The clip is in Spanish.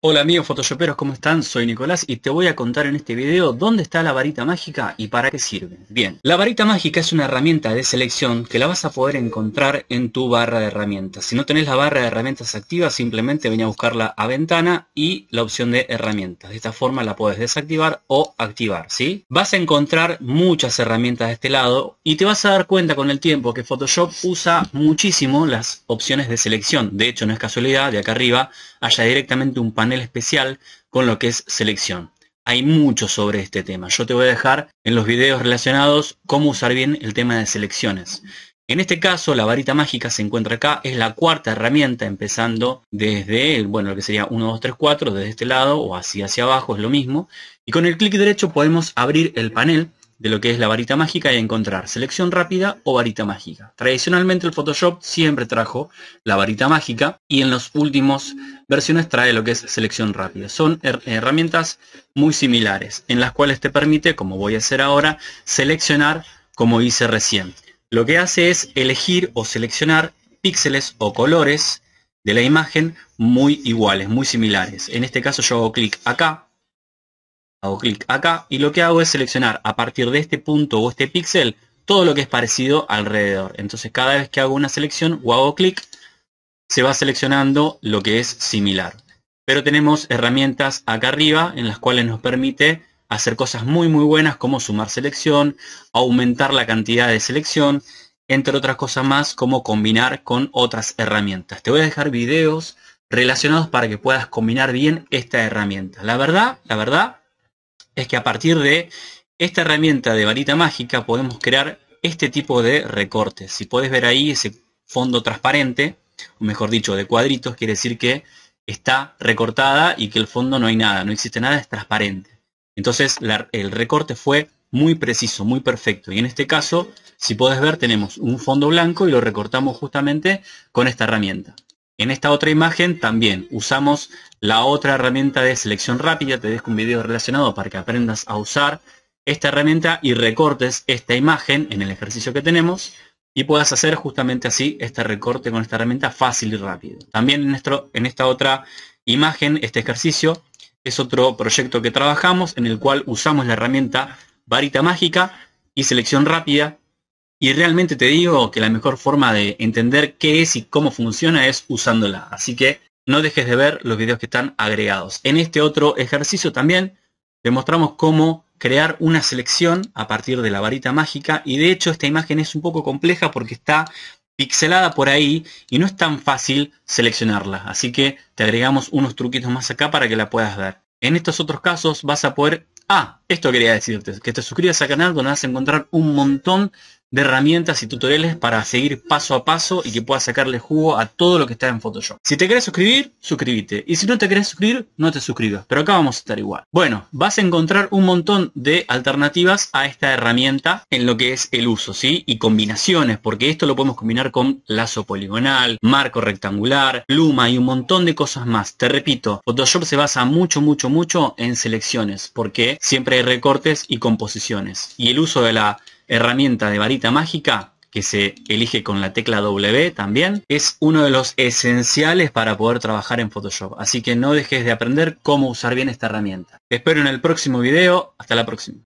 Hola amigos photoshoperos, ¿cómo están? Soy Nicolás y te voy a contar en este video dónde está la varita mágica y para qué sirve. Bien, la varita mágica es una herramienta de selección que la vas a poder encontrar en tu barra de herramientas. Si no tenés la barra de herramientas activa, simplemente ven a buscarla a ventana y la opción de herramientas. De esta forma la puedes desactivar o activar, ¿sí? Vas a encontrar muchas herramientas de este lado y te vas a dar cuenta con el tiempo que Photoshop usa muchísimo las opciones de selección. De hecho, no es casualidad, de acá arriba haya directamente un panel especial con lo que es selección. Hay mucho sobre este tema. Yo te voy a dejar en los videos relacionados cómo usar bien el tema de selecciones. En este caso, la varita mágica se encuentra acá, es la cuarta herramienta, empezando desde, bueno, lo que sería 1, 2, 3, desde este lado o así hacia abajo, es lo mismo. Y con el clic derecho podemos abrir el panel de lo que es la varita mágica y encontrar selección rápida o varita mágica. Tradicionalmente el Photoshop siempre trajo la varita mágica y en las últimas versiones trae lo que es selección rápida. Son herramientas muy similares en las cuales te permite, como voy a hacer ahora, seleccionar como hice recién. Lo que hace es elegir o seleccionar píxeles o colores de la imagen muy iguales, muy similares. En este caso yo hago clic acá hago clic acá y lo que hago es seleccionar a partir de este punto o este píxel todo lo que es parecido alrededor. Entonces cada vez que hago una selección o hago clic, se va seleccionando lo que es similar. Pero tenemos herramientas acá arriba en las cuales nos permite hacer cosas muy muy buenas como sumar selección, aumentar la cantidad de selección, entre otras cosas más como combinar con otras herramientas. Te voy a dejar videos relacionados para que puedas combinar bien esta herramienta. La verdad, la verdad, es que a partir de esta herramienta de varita mágica podemos crear este tipo de recortes. Si puedes ver ahí ese fondo transparente, o mejor dicho, de cuadritos, quiere decir que está recortada y que el fondo no hay nada, no existe nada, es transparente. Entonces el recorte fue muy preciso, muy perfecto. Y en este caso, si puedes ver, tenemos un fondo blanco y lo recortamos justamente con esta herramienta. En esta otra imagen también usamos la otra herramienta de selección rápida, te dejo un video relacionado para que aprendas a usar esta herramienta y recortes esta imagen en el ejercicio que tenemos y puedas hacer justamente así este recorte con esta herramienta fácil y rápido. También en, esta otra imagen, este ejercicio, es otro proyecto que trabajamos en el cual usamos la herramienta varita mágica y selección rápida y realmente te digo que la mejor forma de entender qué es y cómo funciona es usándola. Así que no dejes de ver los videos que están agregados. En este otro ejercicio también te mostramos cómo crear una selección a partir de la varita mágica. Y de hecho esta imagen es un poco compleja porque está pixelada por ahí y no es tan fácil seleccionarla. Así que te agregamos unos truquitos más acá para que la puedas ver. En estos otros casos vas a poder... Ah, esto quería decirte, que te suscribas al canal donde vas a encontrar un montón de herramientas y tutoriales para seguir paso a paso y que puedas sacarle jugo a todo lo que está en Photoshop. Si te querés suscribir, suscríbete. Y si no te querés suscribir, no te suscribas. Pero acá vamos a estar igual. Bueno, vas a encontrar un montón de alternativas a esta herramienta en lo que es el uso, ¿sí? Y combinaciones, porque esto lo podemos combinar con lazo poligonal, marco rectangular, pluma y un montón de cosas más. Te repito, Photoshop se basa mucho, mucho, mucho en selecciones, porque siempre hay recortes y composiciones. Y el uso de la herramienta de varita mágica que se elige con la tecla W también, es uno de los esenciales para poder trabajar en Photoshop. Así que no dejes de aprender cómo usar bien esta herramienta. espero en el próximo video. Hasta la próxima.